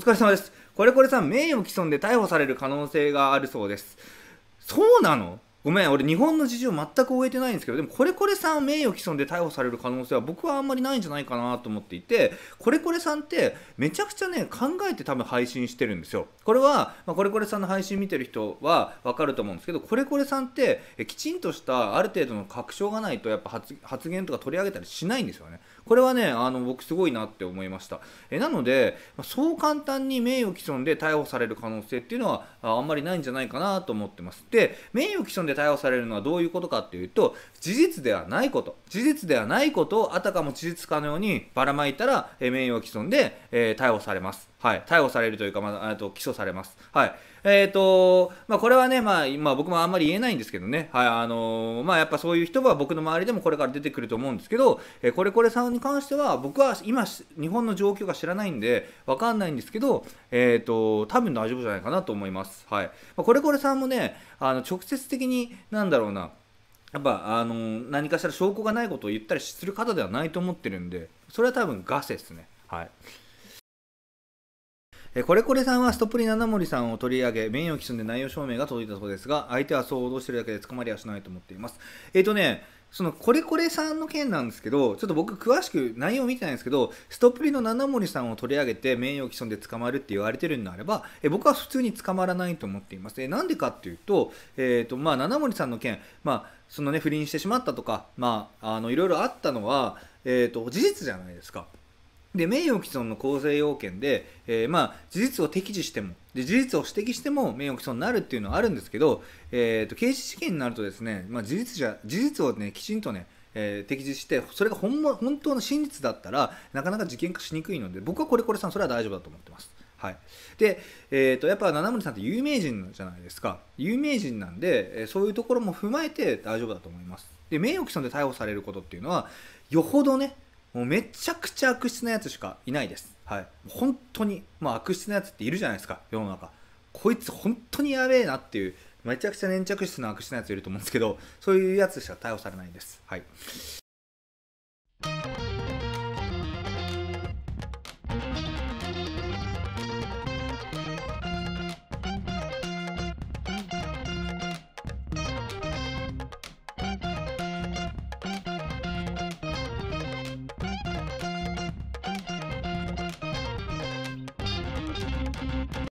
お疲れ様です。これこれさん、名誉毀損で逮捕される可能性があるそうです。そうなのごめん、俺日本の事情全く終えてないんですけど、でもこれこれさん名誉毀損で逮捕される可能性は僕はあんまりないんじゃないかなと思っていて、これこれさんってめちゃくちゃね、考えて多分配信してるんですよ。これは、まあ、これこれさんの配信見てる人はわかると思うんですけど、これこれさんってきちんとしたある程度の確証がないとやっぱ発言とか取り上げたりしないんですよね。これはね、あの僕すごいなって思いました。えなので、まあ、そう簡単に名誉毀損で逮捕される可能性っていうのはあんまりないんじゃないかなと思ってます。で、名誉毀損で逮捕されるのはどういうことかっていうと、事実ではないこと、事実ではないことをあたかも事実かのようにばらまいたら、え名誉毀損で、え逮捕されます。はい、逮捕されるというか、まあ、あと起訴されます。はいえーとまあ、これはね、まあ、まあ、僕もあんまり言えないんですけどね、はいあのー、まあ、やっぱそういう人は僕の周りでもこれから出てくると思うんですけど、えー、これこれさんに関しては、僕は今、日本の状況が知らないんで、わかんないんですけど、えーと、多分大丈夫じゃないかなと思います。はいまあ、これこれさんもね、あの直接的に、なんだろうな、やっぱあのー、何かしら証拠がないことを言ったりする方ではないと思ってるんで、それは多分ガセですね。はいえこれこれさんはストップリ七森さんを取り上げ、名誉毀損で内容証明が届いたそうですが、相手はそう脅してるだけで捕まりはしないと思っています。えっ、ー、とね、そのこれこれさんの件なんですけど、ちょっと僕詳しく内容見てないんですけど、ストップリの七森さんを取り上げて名誉毀損で捕まるって言われてるんであれば、え僕は普通に捕まらないと思っています。えなんでかっていうと、えっ、ー、と、まあ七森さんの件、まあそのね不倫してしまったとか、まああのいろいろあったのは、えっ、ー、と事実じゃないですか。で名誉毀損の構成要件で、えー、まあ、事実を適示してもで事実を指摘しても名誉毀損になるっていうのはあるんですけど、えーと、刑事事件になるとですね、まあ、事実じゃ事実を、ね、きちんとねえー、摘示してそれが本本当の真実だったらなかなか事件化しにくいので僕はこれこれさんそれは大丈夫だと思ってます。はい、で、えーと、とやっぱ七森さんって有名人じゃないですか有名人なんで、えー、そういうところも踏まえて大丈夫だと思います。で名誉毀損で逮捕されることっていうのはよほどねもうめちゃくちゃ悪質なやつしかいないです。はい。本当に、まあ悪質なやつっているじゃないですか、世の中。こいつ本当にやべえなっていう、めちゃくちゃ粘着質の悪質なやついると思うんですけど、そういうやつしか逮捕されないんです。はい。